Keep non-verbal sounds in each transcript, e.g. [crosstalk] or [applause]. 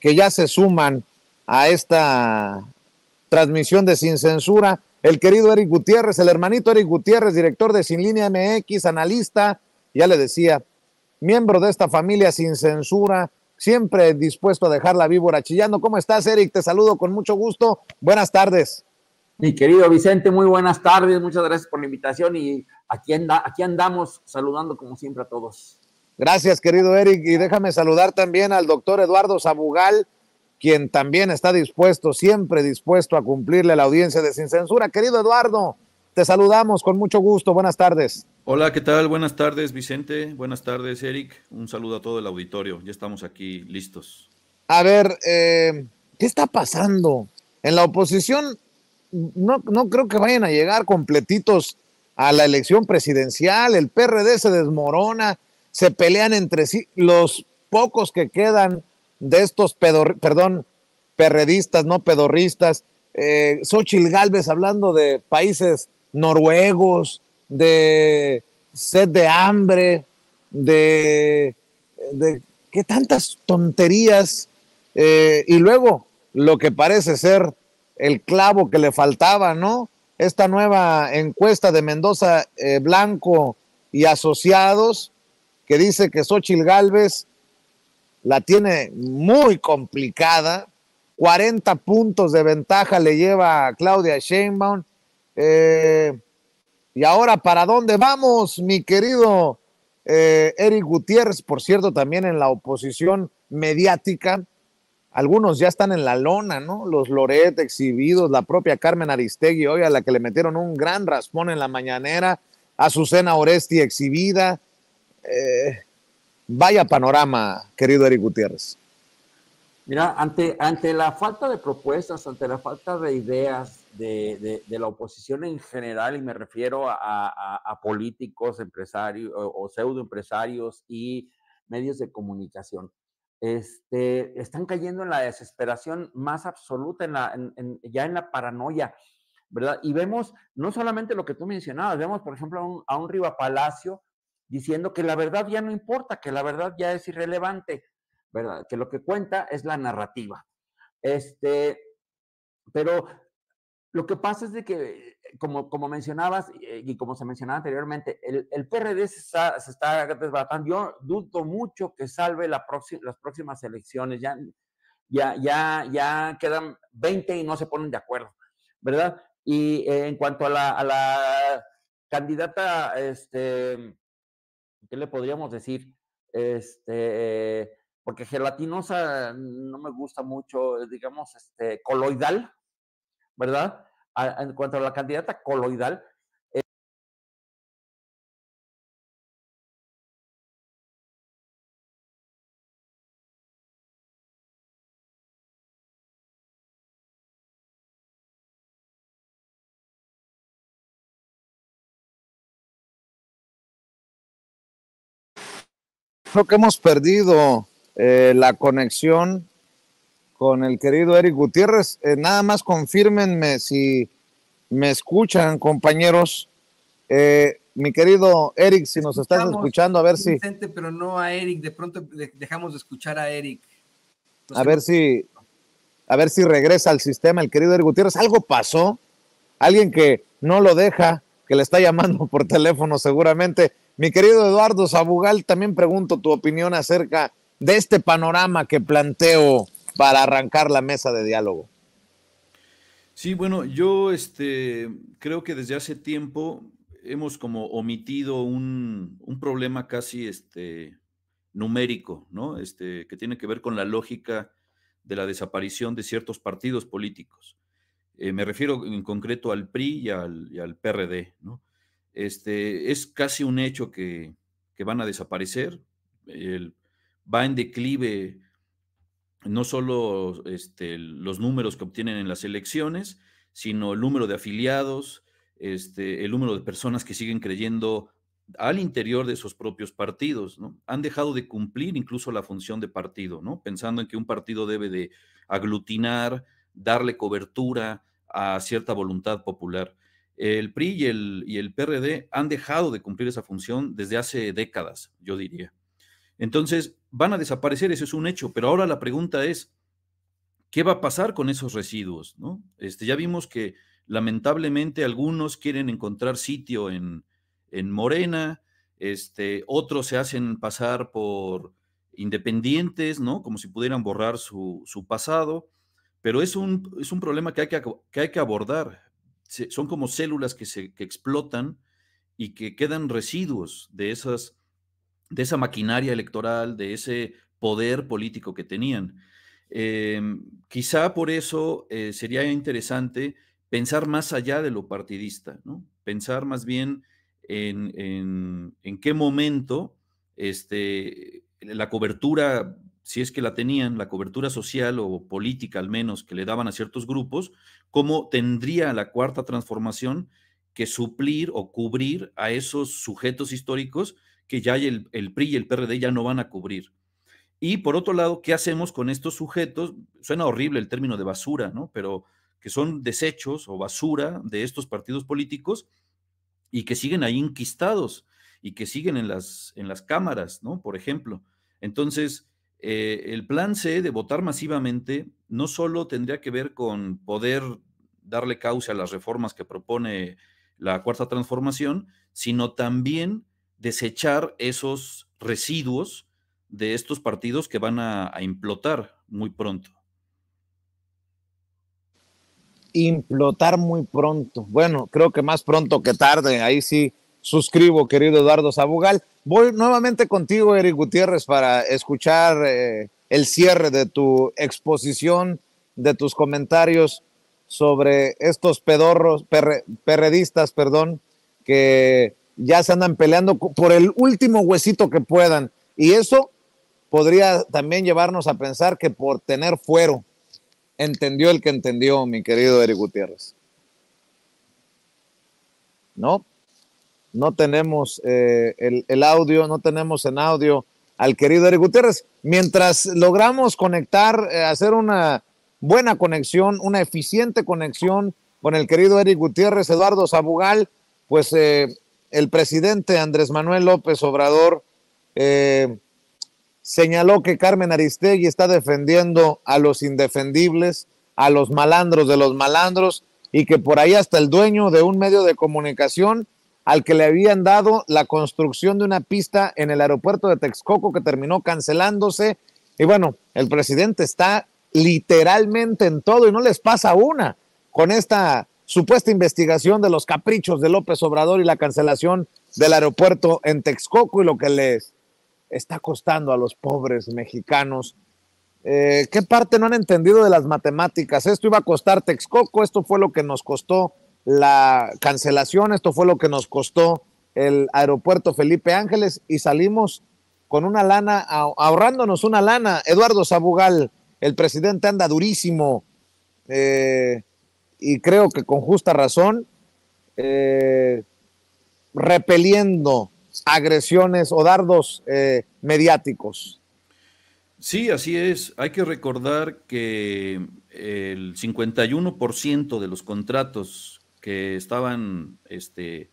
que ya se suman a esta transmisión de Sin Censura. El querido Eric Gutiérrez, el hermanito Eric Gutiérrez, director de Sin Línea MX, analista, ya le decía, miembro de esta familia sin censura, siempre dispuesto a dejar la víbora chillando. ¿Cómo estás, Eric? Te saludo con mucho gusto. Buenas tardes. Mi querido Vicente, muy buenas tardes. Muchas gracias por la invitación y aquí, aquí andamos saludando como siempre a todos. Gracias, querido Eric. Y déjame saludar también al doctor Eduardo Sabugal, quien también está dispuesto, siempre dispuesto a cumplirle la audiencia de Sin Censura. Querido Eduardo, te saludamos con mucho gusto. Buenas tardes. Hola, ¿qué tal? Buenas tardes, Vicente. Buenas tardes, Eric. Un saludo a todo el auditorio. Ya estamos aquí listos. A ver, eh, ¿qué está pasando? En la oposición no, no creo que vayan a llegar completitos a la elección presidencial. El PRD se desmorona se pelean entre sí. Los pocos que quedan de estos, perdón, perredistas, no pedorristas, eh, Galvez hablando de países noruegos, de sed de hambre, de, de qué tantas tonterías. Eh, y luego lo que parece ser el clavo que le faltaba, ¿no? Esta nueva encuesta de Mendoza eh, Blanco y asociados, que dice que Xochil Gálvez la tiene muy complicada. 40 puntos de ventaja le lleva a Claudia Sheinbaum. Eh, y ahora, ¿para dónde vamos, mi querido eh, Eric Gutiérrez? Por cierto, también en la oposición mediática, algunos ya están en la lona, ¿no? Los Loret exhibidos, la propia Carmen Aristegui hoy a la que le metieron un gran raspón en la mañanera, Azucena Oresti exhibida, eh, vaya panorama, querido Eric Gutiérrez. Mira, ante, ante la falta de propuestas, ante la falta de ideas de, la oposición en general, y me refiero a, políticos, empresarios o, pseudoempresarios y medios de comunicación, este, están cayendo en la desesperación más absoluta, en ya en la paranoia, ¿verdad? Y vemos no solamente lo que tú mencionabas, vemos por ejemplo a un, a un Riva Palacio diciendo que la verdad ya no importa, que la verdad ya es irrelevante, ¿verdad? Que lo que cuenta es la narrativa. Este, pero lo que pasa es de que, eh, como, como mencionabas eh, y como se mencionaba anteriormente, el, PRD se está, desbaratando Yo dudo mucho que salve las próximas elecciones. Ya, ya, ya, ya quedan 20 y no se ponen de acuerdo, ¿verdad? Y eh, en cuanto a la, a la candidata este, ¿qué le podríamos decir? Este, eh, porque gelatinosa no me gusta mucho, eh, digamos, este, coloidal, ¿verdad? en cuanto a la candidata coloidal, creo que hemos perdido eh, la conexión con el querido Eric Gutiérrez. Eh, nada más confirmenme si me escuchan, compañeros. Eh, mi querido Eric, si nos estás escuchando, a ver Vicente, si. Pero no a Eric, de pronto dejamos de escuchar a Eric. a ver si, a ver si regresa al sistema el querido Eric Gutiérrez. Algo pasó, alguien que no lo deja, que le está llamando [laughs] por teléfono seguramente. Mi querido Eduardo Sabugal, también pregunto tu opinión acerca de este panorama que planteo para arrancar la mesa de diálogo. Sí, bueno, yo este, creo que desde hace tiempo hemos como omitido un, un problema casi este, numérico, ¿no? Este, que tiene que ver con la lógica de la desaparición de ciertos partidos políticos. Eh, me refiero en concreto al PRI y al, y al PRD, ¿no? Este, es casi un hecho que, van a desaparecer. va en declive no solo este, los números que obtienen en las elecciones, sino el número de afiliados, este, el número de personas que siguen creyendo al interior de sus propios partidos, Han dejado de cumplir incluso la función de partido, ¿no? Pensando en que un partido debe de aglutinar, darle cobertura a cierta voluntad popular el PRI y el, y PRD han dejado de cumplir esa función desde hace décadas, yo diría. Entonces, van a desaparecer, eso es un hecho, pero ahora la pregunta es, ¿qué va a pasar con esos residuos? ¿no? Este, ya vimos que lamentablemente algunos quieren encontrar sitio en, Morena, este, otros se hacen pasar por independientes, ¿no? Como si pudieran borrar su, pasado, pero es un, es un problema que hay que, que hay que abordar son como células que se explotan y que quedan residuos de, esas, de esa maquinaria electoral, de ese poder político que tenían. Em, quizá por eso eh, sería interesante pensar más allá de lo partidista, ¿no? pensar más bien en, qué momento este, la cobertura si es que la tenían, la cobertura social o política al menos que le daban a ciertos grupos, cómo tendría la cuarta transformación que suplir o cubrir a esos sujetos históricos que ya el, PRI y el PRD ya no van a cubrir. Y por otro lado, ¿qué hacemos con estos sujetos? Suena horrible el término de basura, ¿no? Pero que son desechos o basura de estos partidos políticos y que siguen ahí inquistados y que siguen en las, en las cámaras, ¿no? Por ejemplo. Entonces, eh, el plan C de votar masivamente no solo tendría que ver con poder darle causa a las reformas que propone la cuarta transformación, sino también desechar esos residuos de estos partidos que van a implotar muy pronto. Implotar muy pronto. Bueno, creo que más pronto que tarde, ahí sí suscribo, querido Eduardo Sabugal. Voy nuevamente contigo, Eric Gutiérrez, para escuchar eh, el cierre de tu exposición, de tus comentarios sobre estos pedorros, perredistas, perdón, que ya se andan peleando por el último huesito que puedan. Y eso podría también llevarnos a pensar que por tener fuero, entendió el que entendió, mi querido Eric Gutiérrez. ¿No? no tenemos eh, el, audio, no tenemos en audio al querido Eric Gutiérrez. Mientras logramos conectar, eh, hacer una buena conexión, una eficiente conexión con el querido Eric Gutiérrez, Eduardo Sabugal, pues eh, el presidente Andrés Manuel López Obrador señaló que Carmen Aristegui está defendiendo a los indefendibles, a los malandros de los malandros, y que por ahí hasta el dueño de un medio de comunicación al que le habían dado la construcción de una pista en el aeropuerto de Texcoco que terminó cancelándose. Y bueno, el presidente está literalmente en todo y no les pasa una con esta supuesta investigación de los caprichos de López Obrador y la cancelación del aeropuerto en Texcoco y lo que les está costando a los pobres mexicanos. Eh, ¿Qué parte no han entendido de las matemáticas? Esto iba a costar Texcoco, esto fue lo que nos costó la cancelación. Esto fue lo que nos costó el aeropuerto Felipe Ángeles y salimos con una lana, ahorrándonos una lana. Eduardo Sabugal, el presidente anda durísimo eh, y creo que con justa razón, eh, repeliendo agresiones o dardos eh, mediáticos. Sí, así es. Hay que recordar que el 51% de los contratos que estaban este,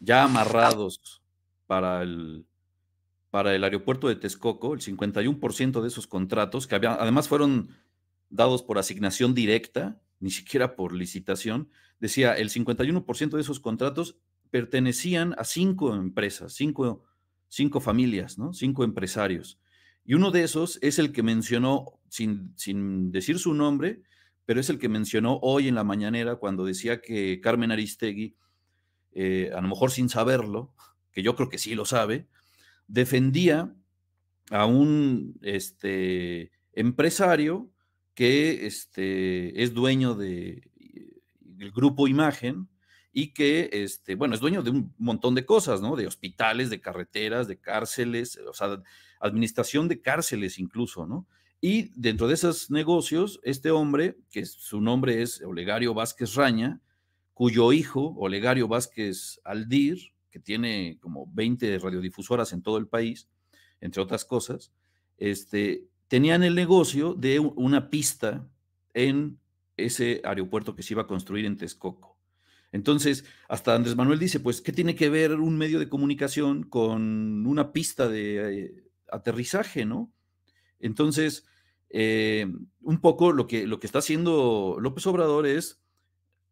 ya amarrados para el, para el aeropuerto de Texcoco, el 51% de esos contratos, que además fueron dados por asignación directa, ni siquiera por licitación, decía, el 51% de esos contratos pertenecían a cinco empresas, cinco, cinco familias, ¿no? cinco empresarios. Y uno de esos es el que mencionó, sin, sin decir su nombre, pero es el que mencionó hoy en la mañanera cuando decía que Carmen Aristegui, eh, a lo mejor sin saberlo, que yo creo que sí lo sabe, defendía a un este, empresario que este, es dueño de, del eh, grupo Imagen y que, este, bueno, es dueño de un montón de cosas, ¿no? De hospitales, de carreteras, de cárceles, o sea, administración de cárceles incluso, ¿no? Y dentro de esos negocios, este hombre, que su nombre es Olegario Vázquez Raña, cuyo hijo, Olegario Vázquez Aldir, que tiene como 20 radiodifusoras en todo el país, entre otras cosas, este, tenían el negocio de una pista en ese aeropuerto que se iba a construir en Texcoco. Entonces, hasta Andrés Manuel dice, pues, ¿qué tiene que ver un medio de comunicación con una pista de eh, aterrizaje, no? Entonces, eh, un poco lo que, lo que está haciendo López Obrador es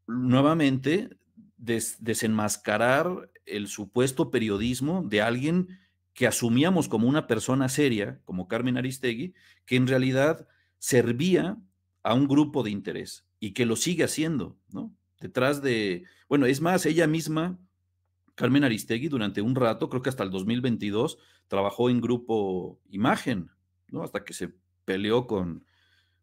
nuevamente desenmascarar el supuesto periodismo de alguien que asumíamos como una persona seria, como Carmen Aristegui, que en realidad servía a un grupo de interés y que lo sigue haciendo, ¿no? Detrás de, bueno, es más, ella misma, Carmen Aristegui, durante un rato, creo que hasta el 2022, trabajó en grupo Imagen, hasta que se peleó con,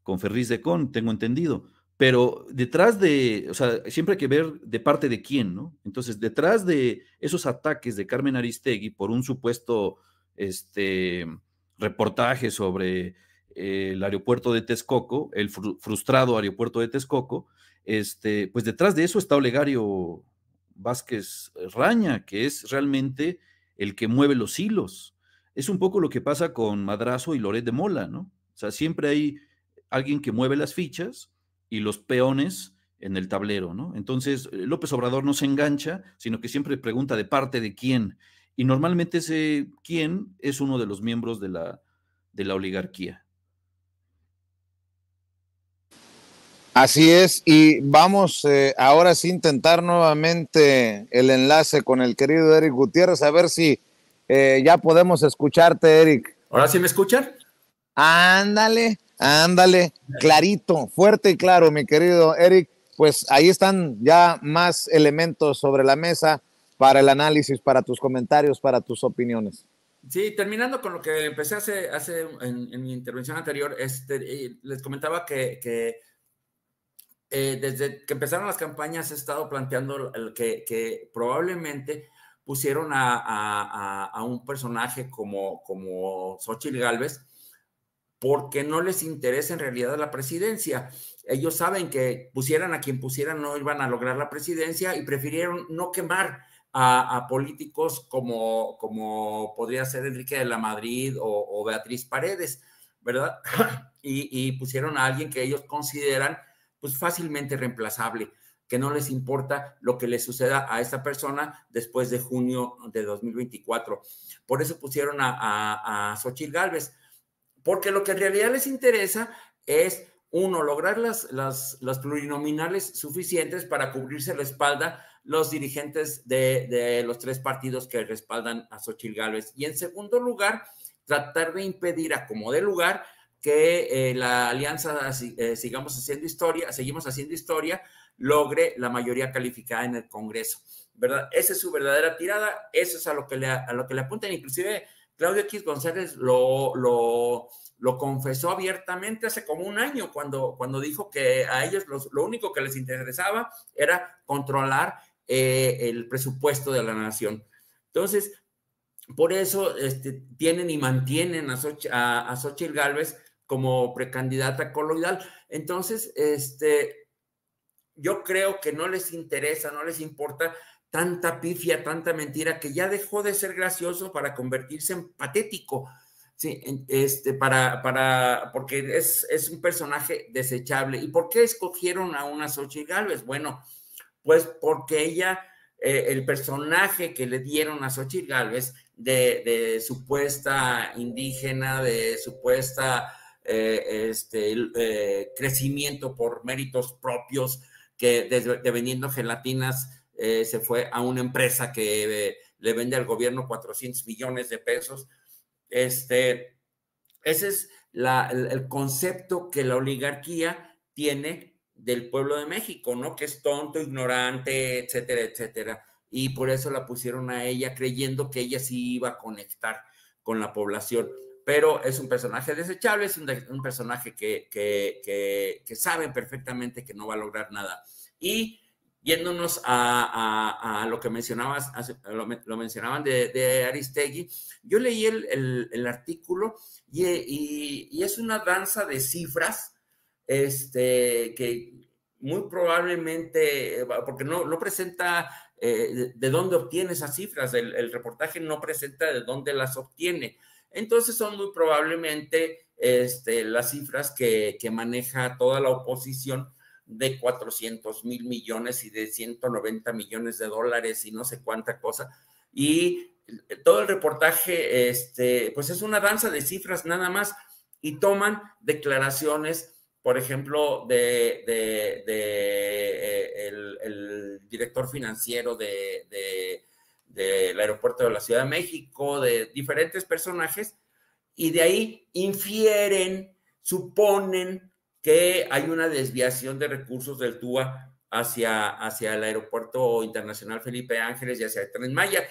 con Ferriz de Con, tengo entendido. Pero detrás de, o sea, siempre hay que ver de parte de quién, ¿no? Entonces, detrás de esos ataques de Carmen Aristegui por un supuesto este, reportaje sobre eh, el aeropuerto de Texcoco, el frustrado aeropuerto de Texcoco, este, pues detrás de eso está Olegario Vázquez Raña, que es realmente el que mueve los hilos. Es un poco lo que pasa con Madrazo y Loret de Mola, ¿no? O sea, siempre hay alguien que mueve las fichas y los peones en el tablero, ¿no? Entonces, eh, López Obrador no se engancha, sino que siempre pregunta de parte de quién. Y normalmente ese quién es uno de los miembros de la, de la oligarquía. Así es, y vamos eh, ahora sí intentar nuevamente el enlace con el querido Eric Gutiérrez, a ver si eh, ya podemos escucharte, Eric. ¿Ahora sí me escuchan? Ándale, ándale, clarito, fuerte y claro, mi querido Eric. Pues ahí están ya más elementos sobre la mesa para el análisis, para tus comentarios, para tus opiniones. Sí, terminando con lo que empecé hace, hace en, mi intervención anterior, este, les comentaba que, eh, desde que empezaron las campañas he estado planteando el que, que probablemente pusieron a, un personaje como, como Xochitl Galvez porque no les interesa en realidad la presidencia. Ellos saben que pusieran a quien pusieran no iban a lograr la presidencia y prefirieron no quemar a, políticos como, como podría ser Enrique de la Madrid o, Beatriz Paredes, ¿verdad? [clears throat] y, y pusieron a alguien que ellos consideran pues fácilmente reemplazable que no les importa lo que le suceda a esta persona después de junio de 2024. Por eso pusieron a, a, a Xochitl Galvez, porque lo que en realidad les interesa es, uno, lograr las, las, plurinominales suficientes para cubrirse la espalda los dirigentes de, los tres partidos que respaldan a Xochitl Galvez. Y en segundo lugar, tratar de impedir a como de lugar que eh, la alianza eh, sigamos haciendo historia, seguimos haciendo historia logre la mayoría calificada en el Congreso, ¿verdad? Esa es su verdadera tirada, eso es a lo que le, a lo que le apuntan, inclusive Claudio X González lo, lo, confesó abiertamente hace como un año cuando, cuando dijo que a ellos lo único que les interesaba era controlar eh, el presupuesto de la nación. Entonces, por eso este, tienen y mantienen a, a, Xochitl Galvez como precandidata coloidal. Entonces, este, yo creo que no les interesa, no les importa tanta pifia, tanta mentira, que ya dejó de ser gracioso para convertirse en patético. Sí, este, para, para, porque es, un personaje desechable. ¿Y por qué escogieron a una Xochitl Galvez? Bueno, pues porque ella, eh, el personaje que le dieron a Xochitl Galvez, de, supuesta indígena, de supuesta eh, este, eh, crecimiento por méritos propios, que desde, vendiendo gelatinas eh, se fue a una empresa que eh, le vende al gobierno 400 millones de pesos. Este, ese es el, concepto que la oligarquía tiene del pueblo de México, ¿no? Que es tonto, ignorante, etcétera, etcétera. Y por eso la pusieron a ella creyendo que ella sí iba a conectar con la población pero es un personaje desechable, es un, personaje que, que, que, saben perfectamente que no va a lograr nada. Y yéndonos a, a, lo que mencionabas, lo, mencionaban de, de, Aristegui, yo leí el, el, artículo y, y, es una danza de cifras este, que muy probablemente, eh, porque no, lo presenta eh, de, dónde obtiene esas cifras, el, el reportaje no presenta de dónde las obtiene entonces son muy probablemente este, las cifras que, maneja toda la oposición de 400 mil millones y de 190 millones de dólares y no sé cuánta cosa. Y todo el reportaje, este, pues es una danza de cifras nada más y toman declaraciones, por ejemplo, de, eh, el, director financiero de del aeropuerto de la Ciudad de México, de diferentes personajes, y de ahí infieren, suponen que hay una desviación de recursos del TUA hacia, hacia el aeropuerto internacional Felipe Ángeles y hacia el Tren Maya,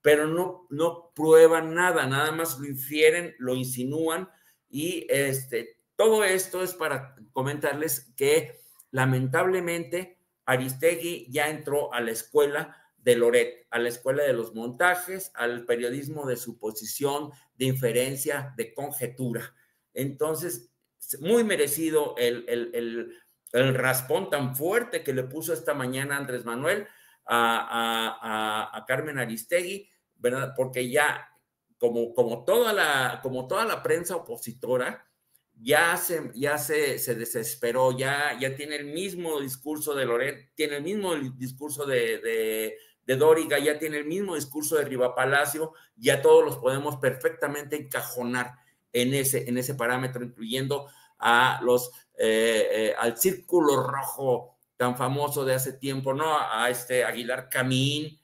pero no, no prueban nada, nada más lo infieren, lo insinúan y este, todo esto es para comentarles que lamentablemente Aristegui ya entró a la escuela de Loret, a la escuela de los montajes, al periodismo de suposición, de inferencia, de conjetura. Entonces, muy merecido el, raspón tan fuerte que le puso esta mañana Andrés Manuel a, Carmen Aristegui, ¿verdad? Porque ya, como, como, toda, la, como toda la prensa opositora, ya se, ya se, desesperó, ya, ya tiene el mismo discurso de Loret, tiene el mismo discurso de, de Dóriga ya tiene el mismo discurso de Rivapalacio palacio ya todos los podemos perfectamente encajonar en ese, en ese parámetro, incluyendo a los, eh, eh, al círculo rojo tan famoso de hace tiempo, ¿no? A este Aguilar Camín,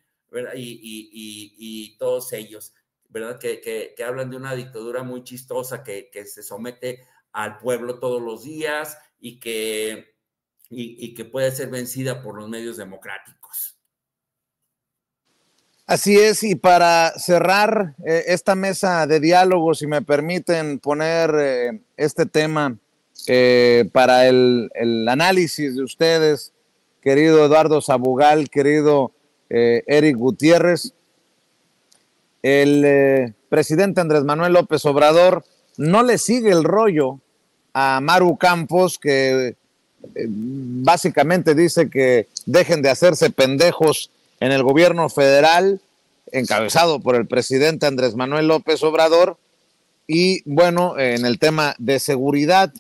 Y, todos ellos, ¿verdad? Que, hablan de una dictadura muy chistosa que, se somete al pueblo todos los días y que, y que puede ser vencida por los medios democráticos. Así es, y para cerrar eh, esta mesa de diálogo, si me permiten poner eh, este tema eh, para el, el, análisis de ustedes, querido Eduardo Sabugal, querido Eric Gutiérrez, el presidente Andrés Manuel López Obrador no le sigue el rollo a Maru Campos, que básicamente dice que dejen de hacerse pendejos en el gobierno federal encabezado por el presidente Andrés Manuel López Obrador. Y bueno, en el tema de seguridad,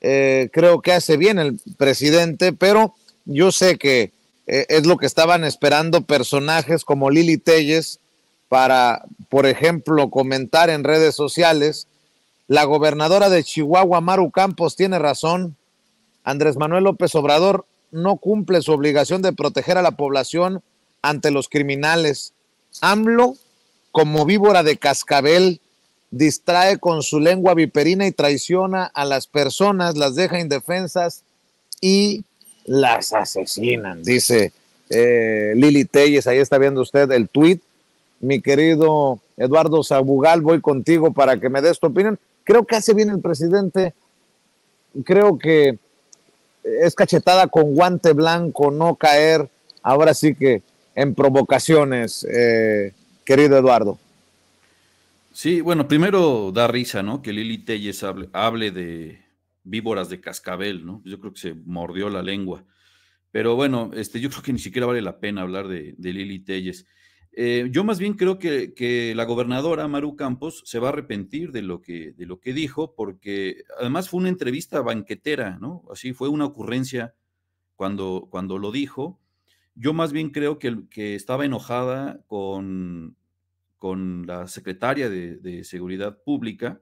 eh, creo que hace bien el presidente, pero yo sé que eh, es lo que estaban esperando personajes como Lili Telles para, por ejemplo, comentar en redes sociales. La gobernadora de Chihuahua, Maru Campos, tiene razón. Andrés Manuel López Obrador no cumple su obligación de proteger a la población ante los criminales. AMLO, como víbora de cascabel, distrae con su lengua viperina y traiciona a las personas, las deja indefensas y las asesinan, dice eh, Lili Telles. Ahí está viendo usted el tuit. Mi querido Eduardo Zabugal, voy contigo para que me des tu opinión. Creo que hace bien el presidente. Creo que es cachetada con guante blanco, no caer. Ahora sí que en provocaciones, eh, querido Eduardo. Sí, bueno, primero da risa, ¿no? Que Lili Telles hable, de víboras de cascabel, ¿no? Yo creo que se mordió la lengua. Pero bueno, este, yo creo que ni siquiera vale la pena hablar de, Lili Telles. Eh, yo más bien creo que, la gobernadora Maru Campos se va a arrepentir de lo, que, de lo que dijo, porque además fue una entrevista banquetera, ¿no? Así fue una ocurrencia cuando, cuando lo dijo. Yo más bien creo que, que estaba enojada con, con la secretaria de, Seguridad Pública.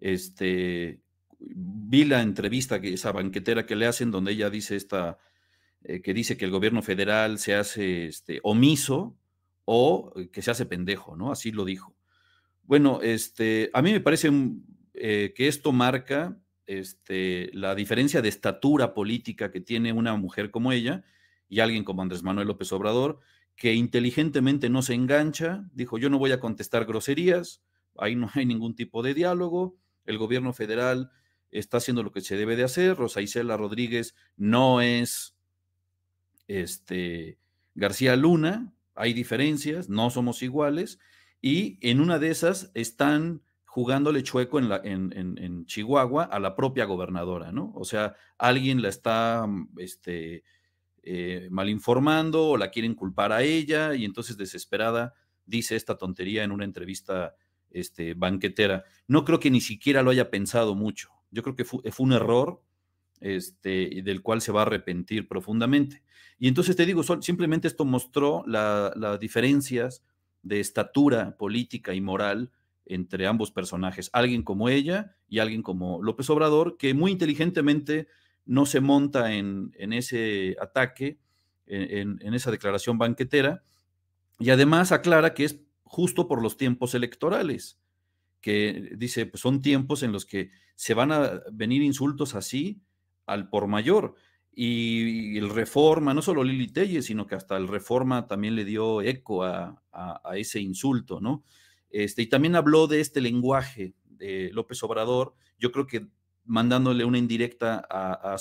Este, vi la entrevista, que, esa banquetera que le hacen, donde ella dice esta, eh, que dice que el gobierno federal se hace este, omiso o eh, que se hace pendejo, ¿no? Así lo dijo. Bueno, este, a mí me parece eh, que esto marca este, la diferencia de estatura política que tiene una mujer como ella y alguien como Andrés Manuel López Obrador, que inteligentemente no se engancha, dijo yo no voy a contestar groserías, ahí no hay ningún tipo de diálogo, el gobierno federal está haciendo lo que se debe de hacer, Rosa Isela Rodríguez no es este, García Luna, hay diferencias, no somos iguales, y en una de esas están jugándole chueco en, en, Chihuahua a la propia gobernadora, ¿no? O sea, alguien la está este, eh, mal informando o la quieren culpar a ella y entonces desesperada dice esta tontería en una entrevista este, banquetera. No creo que ni siquiera lo haya pensado mucho. Yo creo que eh, fue, un error este, del cual se va a arrepentir profundamente. Y entonces te digo, simplemente esto mostró las diferencias de estatura política y moral entre ambos personajes, alguien como ella y alguien como López Obrador, que muy inteligentemente no se monta en, ese ataque, e-, en, esa declaración banquetera, y además aclara que es justo por los tiempos electorales, que dice, pues son tiempos en los que se van a venir insultos así al por mayor. Y, el Reforma, no solo Lili Telle, sino que hasta el Reforma también le dio eco a, ese insulto, ¿no? Este, y también habló de este lenguaje de López Obrador, yo creo que mandándole una indirecta a, a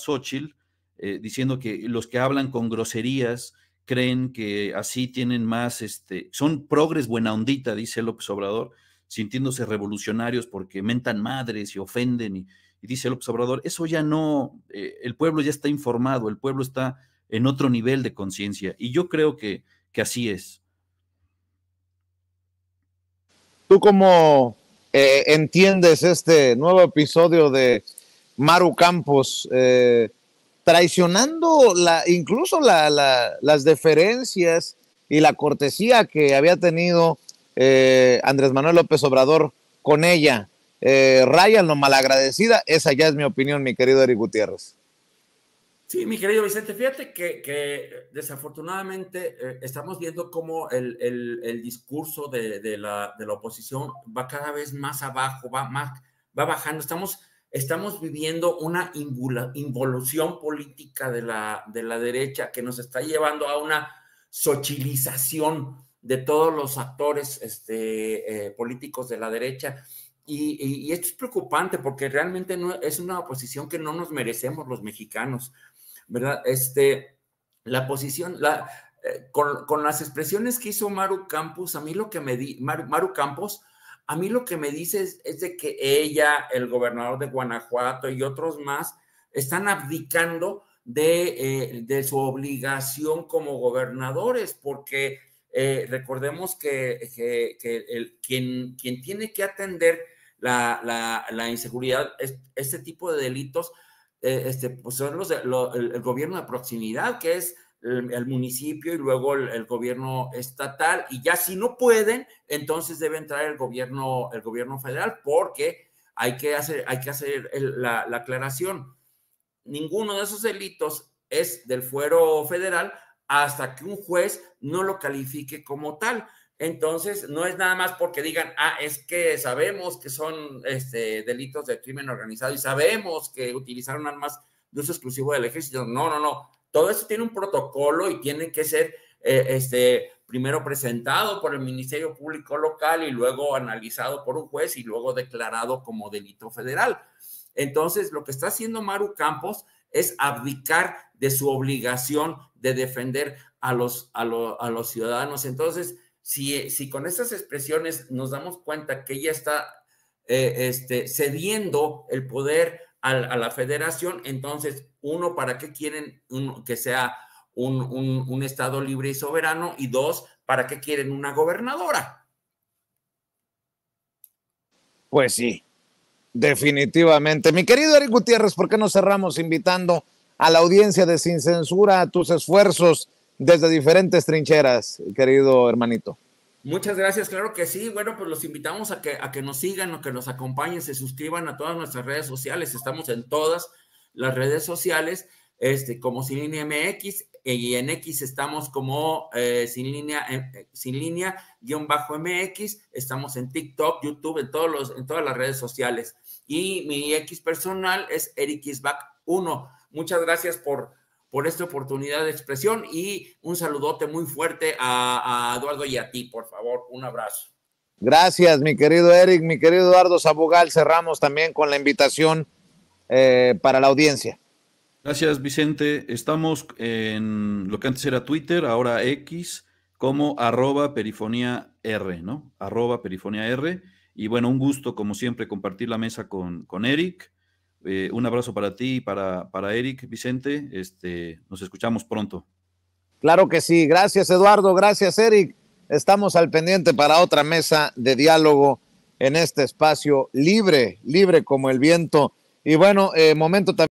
eh, diciendo que los que hablan con groserías creen que así tienen más, este, son progres buena ondita, dice López Obrador, sintiéndose revolucionarios porque mentan madres y ofenden. Y, dice López Obrador, eso ya no, eh, el pueblo ya está informado, el pueblo está en otro nivel de conciencia. Y yo creo que, que así es. Tú como eh, entiendes este nuevo episodio de Maru Campos eh, traicionando la, incluso las deferencias y la cortesía que había tenido eh, Andrés Manuel López Obrador con ella. Ryan lo malagradecida, esa ya es mi opinión, mi querido Eric Gutiérrez. Sí, mi querido Vicente, fíjate que, desafortunadamente eh, estamos viendo cómo el, discurso de, la, oposición va cada vez más abajo, va, más, va bajando. Estamos, estamos viviendo una involución política de la, derecha que nos está llevando a una sochilización de todos los actores este, eh, políticos de la derecha. Y, esto es preocupante porque realmente no, es una oposición que no nos merecemos los mexicanos. ¿verdad? Este, la posición, la, eh, con, las expresiones que hizo Maru Campos, a mí lo que me di, Maru, Campos, a mí lo que me dice es, es, de que ella, el gobernador de Guanajuato y otros más están abdicando de, eh, su obligación como gobernadores, porque eh, recordemos que, el, quien, quien, tiene que atender la, la, la inseguridad, este tipo de delitos, eh, este, pues, son los, el, gobierno de proximidad, que es el, municipio y luego el, gobierno estatal, y ya si no pueden, entonces debe entrar el gobierno, el gobierno federal, porque hay que hacer, hay que hacer la aclaración. Ninguno de esos delitos es del fuero federal hasta que un juez no lo califique como tal. Entonces, no es nada más porque digan, ah, es que sabemos que son este, delitos de crimen organizado y sabemos que utilizaron armas de uso exclusivo del ejército. No, no, no. Todo eso tiene un protocolo y tiene que ser eh, este, primero presentado por el Ministerio Público Local y luego analizado por un juez y luego declarado como delito federal. Entonces, lo que está haciendo Maru Campos es abdicar de su obligación de defender a los, a, a los ciudadanos. Entonces, eh, si, con estas expresiones nos damos cuenta que ella está eh, este, cediendo el poder a, la federación, entonces, uno, ¿para qué quieren que sea un, un Estado libre y soberano? Y dos, ¿para qué quieren una gobernadora? Pues sí, definitivamente. Mi querido Eric Gutiérrez, ¿por qué no cerramos invitando a la audiencia de Sin Censura a tus esfuerzos desde diferentes trincheras, querido hermanito. Muchas gracias, claro que sí. Bueno, pues los invitamos a que, a que nos sigan o que nos acompañen, se suscriban a todas nuestras redes sociales. Estamos en todas las redes sociales, este, como Sin Línea MX, eh, y en X estamos como eh, Sin Línea, eh, Sin Línea, guión bajo MX. Estamos en TikTok, YouTube, en, todos los, en todas las redes sociales. Y mi X personal es Eric 1 Muchas gracias por por esta oportunidad de expresión y un saludote muy fuerte a, Eduardo y a ti, por favor. Un abrazo. Gracias, mi querido Eric, mi querido Eduardo Sabogal. Cerramos también con la invitación eh, para la audiencia. Gracias, Vicente. Estamos en lo que antes era Twitter, ahora X, como arroba perifonía R, ¿no? Arroba perifonía R. Y bueno, un gusto, como siempre, compartir la mesa con, con Eric. Eh, un abrazo para ti y para, Eric, Vicente. Este, nos escuchamos pronto. Claro que sí. Gracias, Eduardo. Gracias, Eric. Estamos al pendiente para otra mesa de diálogo en este espacio libre, libre como el viento. Y bueno, eh, momento también.